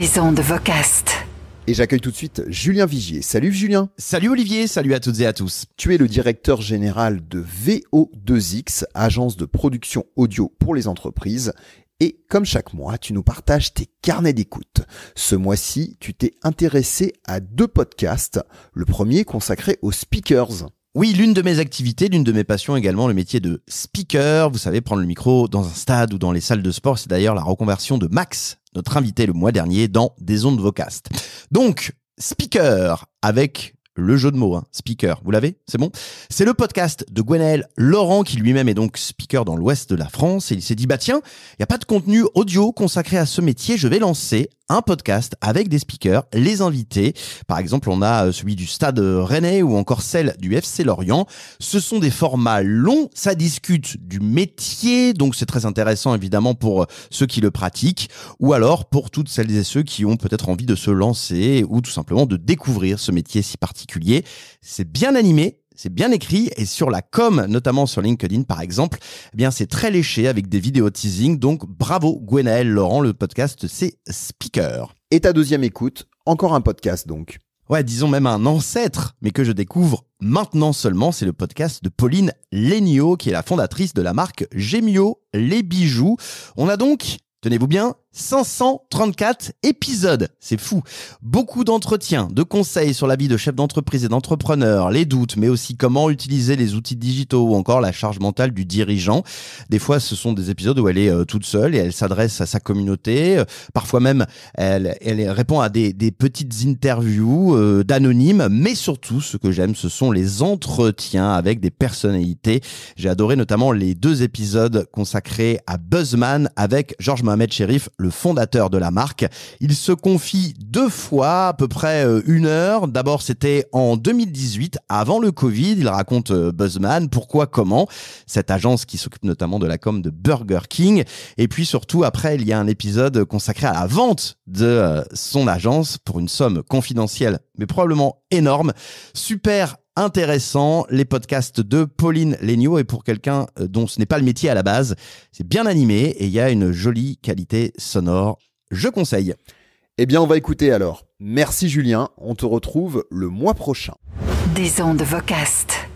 Les ondes Et j'accueille tout de suite Julien Vigier. Salut Julien. Salut Olivier, salut à toutes et à tous. Tu es le directeur général de VO2X, agence de production audio pour les entreprises. Et comme chaque mois, tu nous partages tes carnets d'écoute. Ce mois-ci, tu t'es intéressé à deux podcasts. Le premier consacré aux speakers. Oui, l'une de mes activités, l'une de mes passions également, le métier de speaker. Vous savez, prendre le micro dans un stade ou dans les salles de sport, c'est d'ailleurs la reconversion de Max notre invité le mois dernier dans Des ondes vocast. Donc, Speaker avec le jeu de mots, hein. speaker, vous l'avez C'est bon C'est le podcast de Gwenaël Laurent, qui lui-même est donc speaker dans l'ouest de la France, et il s'est dit, bah tiens, il n'y a pas de contenu audio consacré à ce métier, je vais lancer un podcast avec des speakers, les invités. Par exemple, on a euh, celui du Stade Rennais ou encore celle du FC Lorient. Ce sont des formats longs, ça discute du métier, donc c'est très intéressant évidemment pour euh, ceux qui le pratiquent, ou alors pour toutes celles et ceux qui ont peut-être envie de se lancer ou tout simplement de découvrir ce métier si particulier. C'est bien animé c'est bien écrit et sur la com, notamment sur LinkedIn par exemple, eh bien c'est très léché avec des vidéos teasing. Donc bravo Gwenaël Laurent, le podcast c'est Speaker. Et ta deuxième écoute, encore un podcast donc. Ouais, disons même un ancêtre, mais que je découvre maintenant seulement, c'est le podcast de Pauline Lénio qui est la fondatrice de la marque Gemio Les Bijoux. On a donc, tenez-vous bien, 534 épisodes. C'est fou. Beaucoup d'entretiens, de conseils sur la vie de chef d'entreprise et d'entrepreneur, les doutes, mais aussi comment utiliser les outils digitaux ou encore la charge mentale du dirigeant. Des fois, ce sont des épisodes où elle est euh, toute seule et elle s'adresse à sa communauté. Euh, parfois même, elle, répond à des, petites interviews euh, d'anonymes, mais surtout, ce que j'aime, ce sont les entretiens avec des personnalités. J'ai adoré notamment les deux épisodes consacrés à Buzzman avec Georges Mohamed Sherif, le fondateur de la marque. Il se confie deux fois, à peu près euh, une heure. D'abord, c'était en 2018, avant le Covid. Il raconte euh, Buzzman, pourquoi, comment. Cette agence qui s'occupe notamment de la com de Burger King. Et puis surtout, après, il y a un épisode consacré à la vente de euh, son agence pour une somme confidentielle mais probablement énorme. Super intéressant, les podcasts de Pauline Legnaud. Et pour quelqu'un euh, dont ce n'est pas le métier à la base, c'est bien animé et il y a une jolie qualité sonore. Je conseille. Eh bien, on va écouter alors. Merci Julien, on te retrouve le mois prochain. Des ondes vocastes.